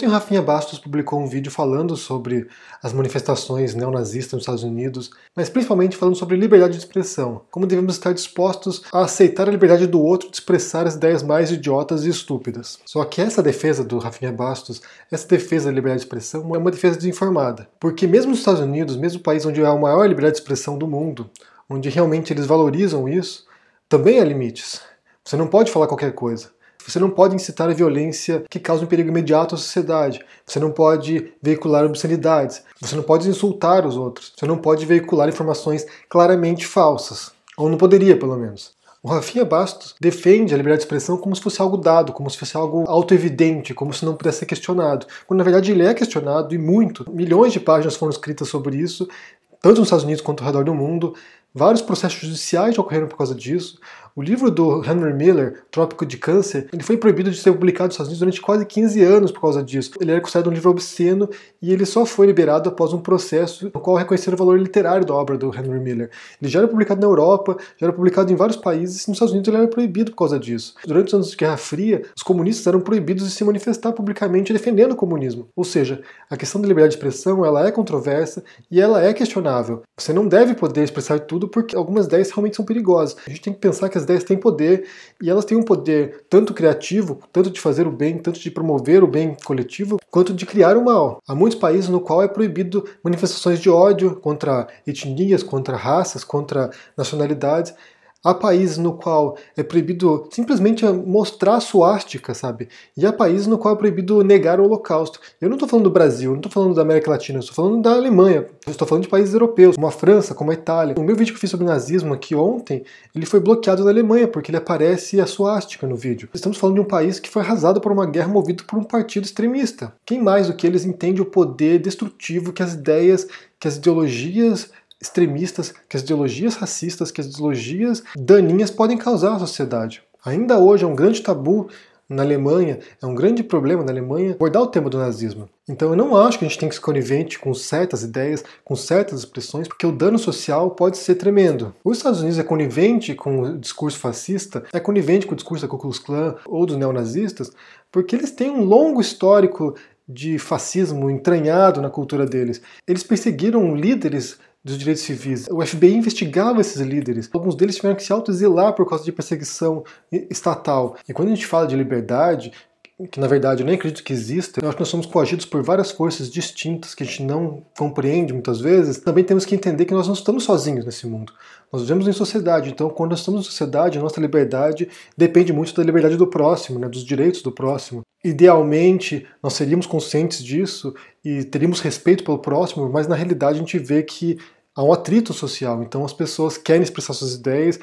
Ontem Rafinha Bastos publicou um vídeo falando sobre as manifestações neonazistas nos Estados Unidos, mas principalmente falando sobre liberdade de expressão, como devemos estar dispostos a aceitar a liberdade do outro de expressar as ideias mais idiotas e estúpidas. Só que essa defesa do Rafinha Bastos, essa defesa da liberdade de expressão, é uma defesa desinformada. Porque mesmo nos Estados Unidos, mesmo o país onde há a maior liberdade de expressão do mundo, onde realmente eles valorizam isso, também há limites. Você não pode falar qualquer coisa. Você não pode incitar a violência que causa um perigo imediato à sociedade. Você não pode veicular obscenidades. Você não pode insultar os outros. Você não pode veicular informações claramente falsas. Ou não poderia, pelo menos. O Rafinha Bastos defende a liberdade de expressão como se fosse algo dado, como se fosse algo autoevidente, como se não pudesse ser questionado. Quando na verdade ele é questionado e muito. Milhões de páginas foram escritas sobre isso, tanto nos Estados Unidos quanto ao redor do mundo. Vários processos judiciais já ocorreram por causa disso. O livro do Henry Miller, Trópico de Câncer, ele foi proibido de ser publicado nos Estados Unidos durante quase 15 anos por causa disso. Ele era considerado um livro obsceno e ele só foi liberado após um processo no qual reconheceram o valor literário da obra do Henry Miller. Ele já era publicado na Europa, já era publicado em vários países e nos Estados Unidos ele era proibido por causa disso. Durante os anos de Guerra Fria, os comunistas eram proibidos de se manifestar publicamente defendendo o comunismo. Ou seja, a questão da liberdade de expressão ela é controversa e ela é questionável. Você não deve poder expressar tudo porque algumas ideias realmente são perigosas. A gente tem que pensar que as ideias têm poder e elas têm um poder tanto criativo, tanto de fazer o bem, tanto de promover o bem coletivo, quanto de criar o mal. Há muitos países no qual é proibido manifestações de ódio contra etnias, contra raças, contra nacionalidades. Há país no qual é proibido simplesmente mostrar a suástica, sabe? E há país no qual é proibido negar o holocausto. Eu não estou falando do Brasil, não estou falando da América Latina, estou falando da Alemanha. estou falando de países europeus, como a França, como a Itália. O meu vídeo que eu fiz sobre nazismo aqui ontem, ele foi bloqueado na Alemanha, porque ele aparece a suástica no vídeo. Estamos falando de um país que foi arrasado por uma guerra movida por um partido extremista. Quem mais do que eles entende o poder destrutivo que as ideias, que as ideologias extremistas, que as ideologias racistas, que as ideologias daninhas podem causar à sociedade. Ainda hoje é um grande tabu na Alemanha, é um grande problema na Alemanha abordar o tema do nazismo. Então eu não acho que a gente tem que ser conivente com certas ideias, com certas expressões, porque o dano social pode ser tremendo. Os Estados Unidos é conivente com o discurso fascista, é conivente com o discurso da Ku Klux Klan ou dos neonazistas, porque eles têm um longo histórico de fascismo entranhado na cultura deles. Eles perseguiram líderes dos direitos civis. O FBI investigava esses líderes. Alguns deles tiveram que se auto-exilar por causa de perseguição estatal. E quando a gente fala de liberdade, que na verdade eu nem acredito que exista, eu acho que nós somos coagidos por várias forças distintas que a gente não compreende muitas vezes, também temos que entender que nós não estamos sozinhos nesse mundo. Nós vivemos em sociedade, então quando nós estamos em sociedade, a nossa liberdade depende muito da liberdade do próximo, né, dos direitos do próximo. Idealmente, nós seríamos conscientes disso e teríamos respeito pelo próximo, mas na realidade a gente vê que há um atrito social, então as pessoas querem expressar suas ideias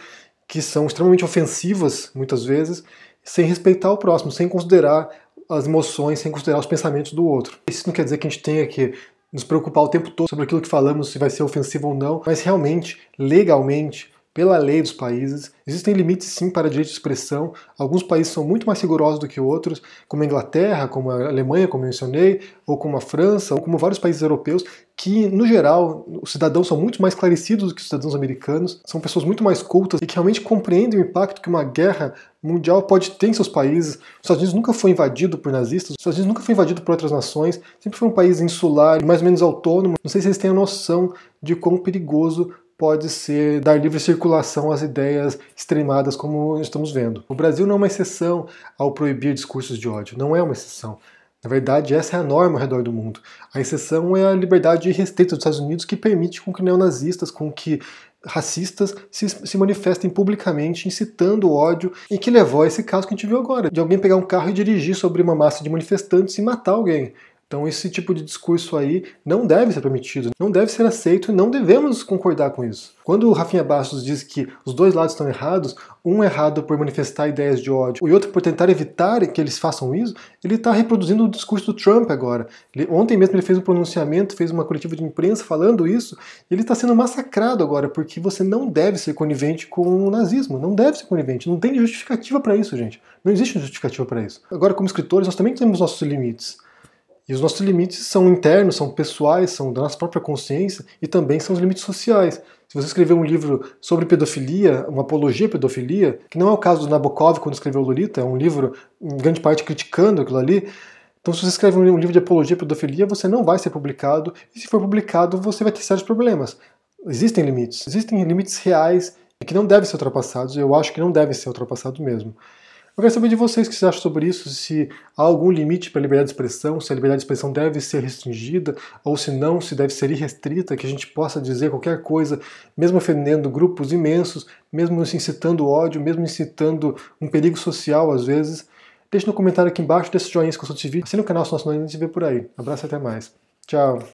que são extremamente ofensivas muitas vezes sem respeitar o próximo, sem considerar as emoções, sem considerar os pensamentos do outro. Isso não quer dizer que a gente tenha que nos preocupar o tempo todo sobre aquilo que falamos, se vai ser ofensivo ou não, mas realmente, legalmente, pela lei dos países, existem limites sim para direito de expressão. Alguns países são muito mais rigorosos do que outros, como a Inglaterra, como a Alemanha, como eu mencionei, ou como a França, ou como vários países europeus que, no geral, os cidadãos são muito mais esclarecidos do que os cidadãos americanos, são pessoas muito mais cultas e que realmente compreendem o impacto que uma guerra mundial pode ter em seus países. Os Estados Unidos nunca foi invadido por nazistas, os Estados Unidos nunca foi invadido por outras nações, sempre foi um país insular, mais ou menos autônomo. Não sei se vocês têm a noção de quão perigoso pode ser dar livre circulação às ideias extremadas como estamos vendo. O Brasil não é uma exceção ao proibir discursos de ódio, não é uma exceção. Na verdade, essa é a norma ao redor do mundo. A exceção é a liberdade restrita dos Estados Unidos que permite com que neonazistas, com que racistas se, se manifestem publicamente incitando ódio e que levou a esse caso que a gente viu agora, de alguém pegar um carro e dirigir sobre uma massa de manifestantes e matar alguém. Então esse tipo de discurso aí não deve ser permitido, não deve ser aceito e não devemos concordar com isso. Quando o Rafinha Bastos diz que os dois lados estão errados, um é errado por manifestar ideias de ódio e outro por tentar evitar que eles façam isso, ele está reproduzindo o discurso do Trump agora. Ele, ontem mesmo ele fez um pronunciamento, fez uma coletiva de imprensa falando isso, e ele está sendo massacrado agora, porque você não deve ser conivente com o nazismo, não deve ser conivente, não tem justificativa para isso, gente. Não existe justificativa para isso. Agora, como escritores, nós também temos nossos limites. E os nossos limites são internos, são pessoais, são da nossa própria consciência e também são os limites sociais. Se você escrever um livro sobre pedofilia, uma apologia à pedofilia, que não é o caso do Nabokov quando escreveu Lolita, é um livro em grande parte criticando aquilo ali. Então, se você escreve um livro de apologia à pedofilia, você não vai ser publicado, e se for publicado, você vai ter sérios problemas. Existem limites, existem limites reais que não devem ser ultrapassados, eu acho que não devem ser ultrapassados mesmo. Eu quero saber de vocês o que vocês acham sobre isso, se há algum limite para a liberdade de expressão, se a liberdade de expressão deve ser restringida, ou se não, se deve ser irrestrita, que a gente possa dizer qualquer coisa, mesmo ofendendo grupos imensos, mesmo incitando ódio, mesmo incitando um perigo social às vezes. Deixe no comentário aqui embaixo, deixe joinha se gostou desse vídeo, assine o canal se não a gente se vê por aí. Abraço e até mais. Tchau!